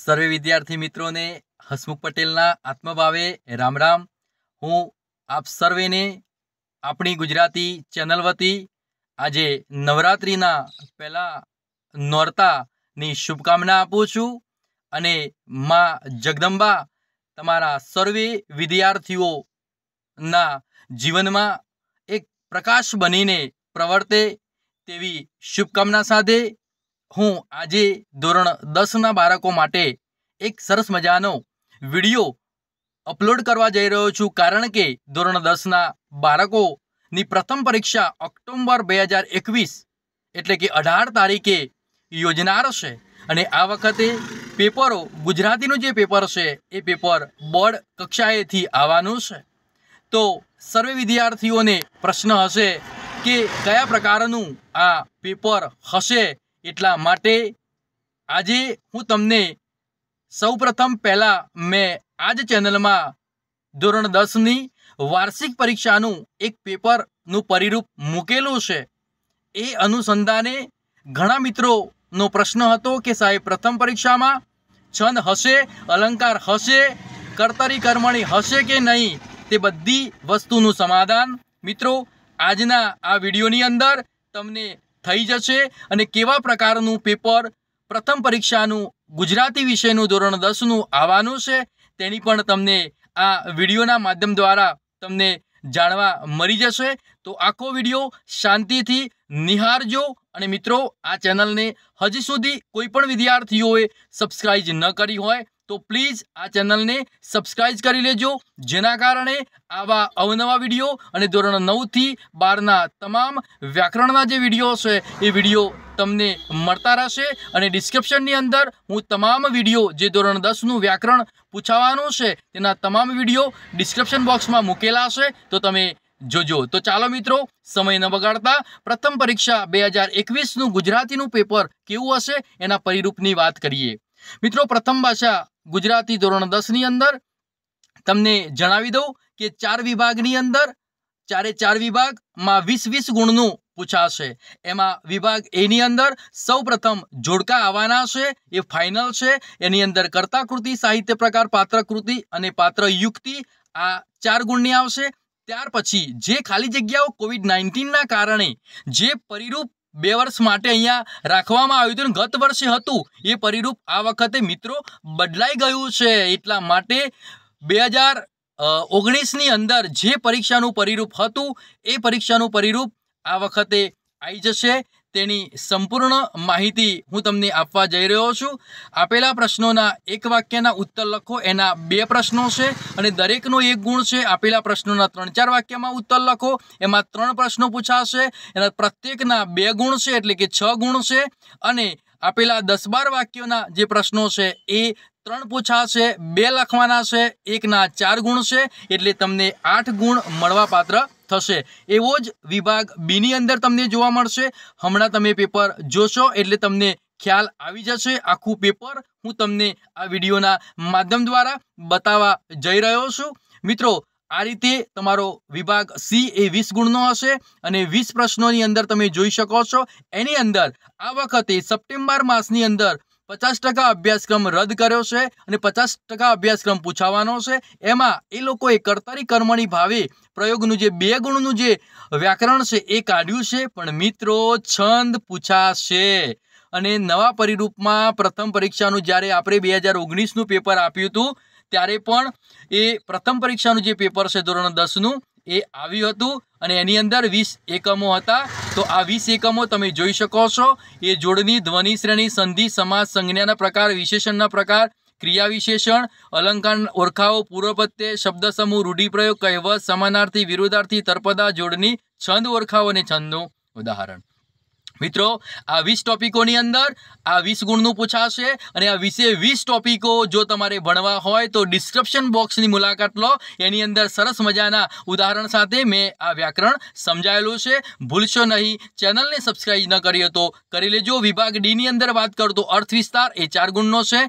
સર્વે વિદ્યાર્થી મિત્રોને હસમુખ પટેલના આત્મભાવે રામ રામ હું આપ સર્વેને આપણી ગુજરાતી ચેનલ વતી આજે નવરાત્રિના પહેલા નોરતાની શુભકામના આપું છું અને માં જગદંબા તમારા સર્વે વિદ્યાર્થીઓના જીવનમાં એક પ્રકાશ બનીને પ્રવર્તે તેવી શુભકામના સાથે હું આજે ધોરણ દસના બાળકો માટે એક સરસ મજાનો વિડીયો અપલોડ કરવા જઈ રહ્યો છું કારણ કે ધોરણ દસના બાળકોની પ્રથમ પરીક્ષા ઓક્ટોમ્બર બે હજાર એકવીસ એટલે કે અઢાર તારીખે યોજનાર છે અને આ વખતે પેપરો ગુજરાતીનું જે પેપર છે એ પેપર બોર્ડ કક્ષાએથી આવવાનું છે તો સર્વે વિદ્યાર્થીઓને પ્રશ્ન હશે કે કયા પ્રકારનું આ પેપર હશે એટલા માટે આજે હું તમને સૌપ્રથમ પહેલાં મેં આ જ ચેનલમાં ધોરણ દસની વાર્ષિક પરીક્ષાનું એક પેપરનું પરિરૂપ મૂકેલું છે એ અનુસંધાને ઘણા મિત્રોનો પ્રશ્ન હતો કે સાહેબ પ્રથમ પરીક્ષામાં છંદ હશે અલંકાર હશે કર્તરી કર્મણી હશે કે નહીં તે બધી વસ્તુનું સમાધાન મિત્રો આજના આ વિડીયોની અંદર તમને થઈ જશે અને કેવા પ્રકારનું પેપર પ્રથમ પરીક્ષાનું ગુજરાતી વિષયનું ધોરણ દસનું આવવાનું છે તેની પણ તમને આ વિડીયોના માધ્યમ દ્વારા તમને જાણવા મળી જશે તો આખો વિડીયો શાંતિથી નિહારજો અને મિત્રો આ ચેનલને હજી સુધી કોઈપણ વિદ્યાર્થીઓએ સબસ્ક્રાઇબ ન કરી હોય તો પ્લીઝ આ ચેનલને સબસ્ક્રાઇબ કરી લેજો જેના કારણે આવા અવનવા વિડીયો અને ધોરણ નવથી બારના તમામ વ્યાકરણના જે વિડીયો છે એ વિડીયો તમને મળતા રહેશે અને ડિસ્ક્રિપ્શનની અંદર હું તમામ વિડીયો જે ધોરણ દસનું વ્યાકરણ પૂછાવાનું છે તેના તમામ વિડીયો ડિસ્ક્રિપ્શન બોક્સમાં મૂકેલા હશે તો તમે જોજો તો ચાલો મિત્રો સમય ન બગાડતા પ્રથમ પરીક્ષા બે હજાર એકવીસનું ગુજરાતીનું પેપર કેવું હશે એના પરિરૂપની વાત કરીએ મિત્રો પ્રથમ ભાષા ગુજરાતી ધોરણ દસની અંદર તમને જણાવી દઉં કે ચાર વિભાગની અંદર ચારે ચાર વિભાગમાં વીસ વીસ ગુણનું પૂછાશે એમાં વિભાગ એની અંદર સૌપ્રથમ જોડકા આવવાના છે એ ફાઇનલ છે એની અંદર કરતા કૃતિ સાહિત્ય પ્રકાર પાત્ર અને પાત્ર યુક્તિ આ ચાર ગુણની આવશે ત્યાર પછી જે ખાલી જગ્યાઓ કોવિડ નાઇન્ટીનના કારણે જે પરિરૂપ બે વર્ષ માટે અહીંયા રાખવામાં આવ્યું હતું ગત વર્ષે હતું એ પરિરૂપ આ વખતે મિત્રો બદલાઈ ગયું છે એટલા માટે બે હજાર ઓગણીસની અંદર જે પરીક્ષાનું પરિરૂપ હતું એ પરીક્ષાનું પરિરૂપ આ વખતે આવી જશે તેની સંપૂર્ણ માહિતી હું તમને આપવા જઈ રહ્યો છું આપેલા પ્રશ્નોના એક વાક્યના ઉત્તર લખો એના બે પ્રશ્નો છે અને દરેકનો એક ગુણ છે આપેલા પ્રશ્નોના ત્રણ ચાર વાક્યમાં ઉત્તર લખો એમાં ત્રણ પ્રશ્નો પૂછાશે એના પ્રત્યેકના બે ગુણ છે એટલે કે છ ગુણ છે અને આપેલા દસ બાર વાક્યોના જે પ્રશ્નો છે એ ત્રણ પૂછાશે બે લખવાના છે એકના ચાર ગુણ છે એટલે તમને આઠ ગુણ મળવાપાત્ર થશે એવો જ વિભાગ બીની અંદર તમને જોવા મળશે હમણાં તમે પેપર જોશો એટલે તમને ખ્યાલ આવી જશે આખું પેપર હું તમને આ વિડીયોના માધ્યમ દ્વારા બતાવવા જઈ રહ્યો છું મિત્રો આ રીતે તમારો વિભાગ સી એ વીસ ગુણનો હશે અને વીસ પ્રશ્નોની અંદર તમે જોઈ શકો છો એની અંદર આ વખતે સપ્ટેમ્બર માસની અંદર પચાસ ટકા અભ્યાસક્રમ રદ કર્યો છે અને પચાસ ટકા અભ્યાસક્રમ પૂછાવાનો છે એમાં એ લોકોએ કરતરી કર્મણી ભાવે પ્રયોગનું જે બે ગુણનું જે વ્યાકરણ છે એ કાઢ્યું છે પણ મિત્રો છંદ પૂછાશે અને નવા પરિરૂપમાં પ્રથમ પરીક્ષાનું જ્યારે આપણે બે હજાર ઓગણીસનું પેપર આપ્યું હતું ત્યારે પણ એ પ્રથમ પરીક્ષાનું જે પેપર છે ધોરણ દસનું એ આવ્યું હતું અને એની અંદર વીસ એકમો હતા તો આ વીસ એકમો તમે જોઈ શકો છો એ જોડની ધ્વનિ શ્રેણી સંધિ સમાજ સંજ્ઞાના પ્રકાર વિશેષણના પ્રકાર ક્રિયા વિશેષણ અલંકાર ઓરખાઓ પૂર્વ પ્રત્યય શબ્દ સમૂહ રૂઢિપ્રયોગ કહેવત સમાનાર્થી વિરોધાર્થી તર્પદા જોડની છંદ ઓરખાઓ અને છંદનું ઉદાહરણ મિત્રો આ વીસ ટોપિકોની અંદર આ વીસ ગુણનું પૂછાશે અને આ વીસે વીસ ટોપિકો જો તમારે ભણવા હોય તો ડિસ્ક્રિપ્શન બોક્સની મુલાકાત લો એની અંદર સરસ મજાના ઉદાહરણ સાથે મેં આ વ્યાકરણ સમજાયેલું છે ભૂલશો નહીં ચેનલને સબસ્ક્રાઈબ ન કરીએ તો કરી લેજો વિભાગ ડીની અંદર વાત કરતો અર્થ વિસ્તાર એ ચાર ગુણનો છે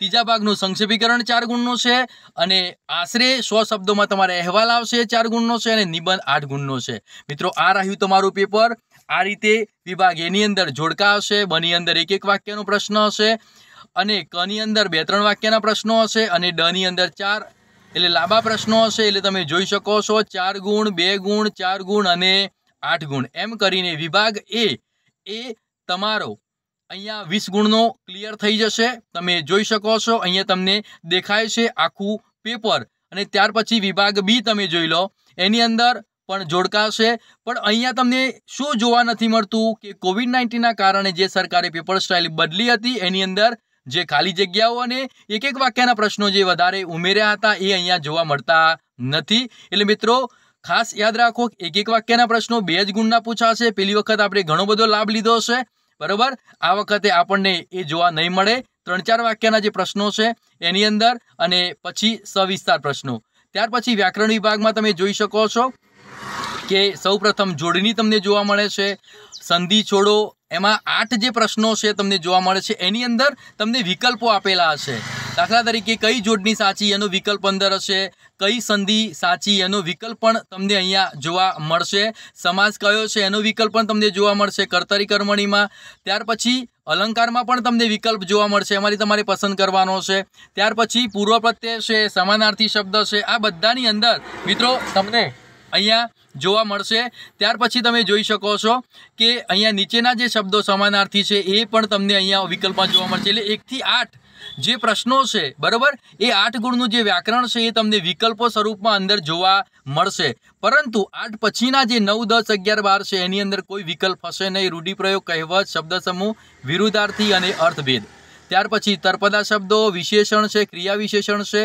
ત્રીજા ભાગનું સંક્ષેપીકરણ ચાર ગુણનો છે અને આશરે સો શબ્દોમાં તમારે અહેવાલ આવશે ચાર ગુણનો છે અને નિબંધ આઠ ગુણનો છે મિત્રો આ રહ્યું તમારું પેપર આ રીતે વિભાગ એની અંદર જોડકા હશે બની અંદર એક એક વાક્યનો પ્રશ્ન હશે અને કની અંદર બે ત્રણ વાક્યના પ્રશ્નો હશે અને ડની અંદર ચાર એટલે લાંબા પ્રશ્નો હશે એટલે તમે જોઈ શકો છો ચાર ગુણ બે ગુણ ચાર ગુણ અને આઠ ગુણ એમ કરીને વિભાગ એ એ તમારો અહીંયા વીસ ગુણનો ક્લિયર થઈ જશે તમે જોઈ શકો છો અહીંયા તમને દેખાય છે આખું પેપર અને ત્યાર પછી વિભાગ બી તમે જોઈ લો એની અંદર પણ જોડકાશે પણ અહીંયા તમને શું જોવા નથી મળતું કે કોવિડ નાઇન્ટીનના કારણે જે સરકારે પેપર સ્ટાઇલ બદલી હતી એની અંદર જે ખાલી જગ્યાઓ અને એક એક વાક્યના પ્રશ્નો જે વધારે ઉમેર્યા હતા એ અહીંયા જોવા મળતા નથી એટલે મિત્રો ખાસ યાદ રાખો એક એક વાક્યના પ્રશ્નો બે જ ગુણના પૂછાશે પેલી વખત આપણે ઘણો બધો લાભ લીધો હશે બરાબર આ વખતે આપણને એ જોવા નહીં મળે ત્રણ ચાર વાક્યના જે પ્રશ્નો છે એની અંદર અને પછી સવિસ્તાર પ્રશ્નો ત્યાર પછી વ્યાકરણ વિભાગમાં તમે જોઈ શકો છો કે સૌપ્રથમ જોડણી તમને જોવા મળે છે સંધિ છોડો એમાં આઠ જે પ્રશ્નો છે તમને જોવા મળે છે એની અંદર તમને વિકલ્પો આપેલા હશે દાખલા તરીકે કઈ જોડણી સાચી એનો વિકલ્પ અંદર હશે કઈ સંધિ સાચી એનો વિકલ્પ પણ તમને અહીંયા જોવા મળશે સમાજ કયો છે એનો વિકલ્પ પણ તમને જોવા મળશે કર્તરી કર્મણીમાં ત્યાર પછી અલંકારમાં પણ તમને વિકલ્પ જોવા મળશે એમાંથી તમારે પસંદ કરવાનો છે ત્યાર પછી પૂર્વ પ્રત્યય છે સમાનાર્થી શબ્દ છે આ બધાની અંદર મિત્રો તમને અહીંયા જોવા મળશે ત્યાર પછી તમે જોઈ શકો છો કે અહીંયા નીચેના જે શબ્દો સમાનાર્થી છે એ પણ તમને અહીંયા વિકલ્પમાં જોવા મળશે એટલે એકથી આઠ જે પ્રશ્નો છે બરાબર એ આઠ ગુણનું જે વ્યાકરણ છે એ તમને વિકલ્પો સ્વરૂપમાં અંદર જોવા મળશે પરંતુ આઠ પછીના જે નવ દસ અગિયાર બાર છે એની અંદર કોઈ વિકલ્પ હશે નહીં રૂઢિપ્રયોગ કહેવત શબ્દ સમૂહ વિરુદ્ધાર્થી અને અર્થભેદ ત્યાર પછી તર્પદા શબ્દો વિશેષણ છે ક્રિયા વિશેષણ છે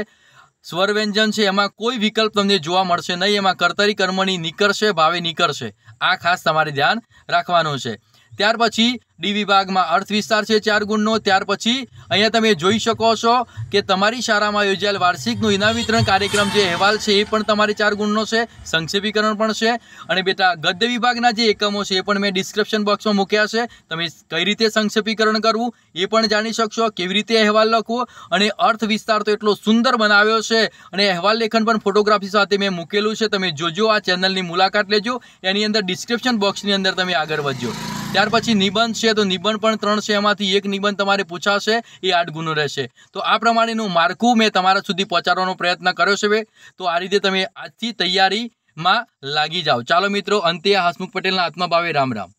સ્વર વ્યંજન છે એમાં કોઈ વિકલ્પ તમને જોવા મળશે નહીં એમાં કર્તરી કર્મણી નીકળશે ભાવે નીકળશે આ ખાસ તમારે ધ્યાન રાખવાનું છે ત્યાર પછી ડી વિભાગમાં અર્થ વિસ્તાર છે ચાર ગુણનો ત્યાર પછી અહીંયા તમે જોઈ શકો છો કે તમારી શાળામાં યોજાયેલ વાર્ષિકનું ઇનામ વિતરણ કાર્યક્રમ જે અહેવાલ છે એ પણ તમારે ચાર ગુણનો છે સંક્ષેપીકરણ પણ છે અને બેટા ગદ્ય વિભાગના જે એકમો છે એ પણ મેં ડિસ્ક્રિપ્શન બોક્સમાં મૂક્યા છે તમે કઈ રીતે સંક્ષેપીકરણ કરવું એ પણ જાણી શકશો કેવી રીતે અહેવાલ લખવો અને અર્થ વિસ્તાર તો એટલો સુંદર બનાવ્યો છે અને અહેવાલ લેખન પણ ફોટોગ્રાફી સાથે મેં મૂકેલું છે તમે જોજો આ ચેનલની મુલાકાત લેજો એની અંદર ડિસ્ક્રિપ્શન બોક્સની અંદર તમે આગળ વધજો ત્યાર પછી નિબંધ છે તો નિબંધ પણ ત્રણ છે એમાંથી એક નિબંધ તમારે પૂછાશે એ આઠ ગુનો રહેશે તો આ પ્રમાણેનું માળખું મેં તમારા સુધી પહોંચાડવાનો પ્રયત્ન કર્યો છે તો આ રીતે તમે આજથી તૈયારીમાં લાગી જાઓ ચાલો મિત્રો અંતે હસમુખ પટેલના આત્મભાવે રામ રામ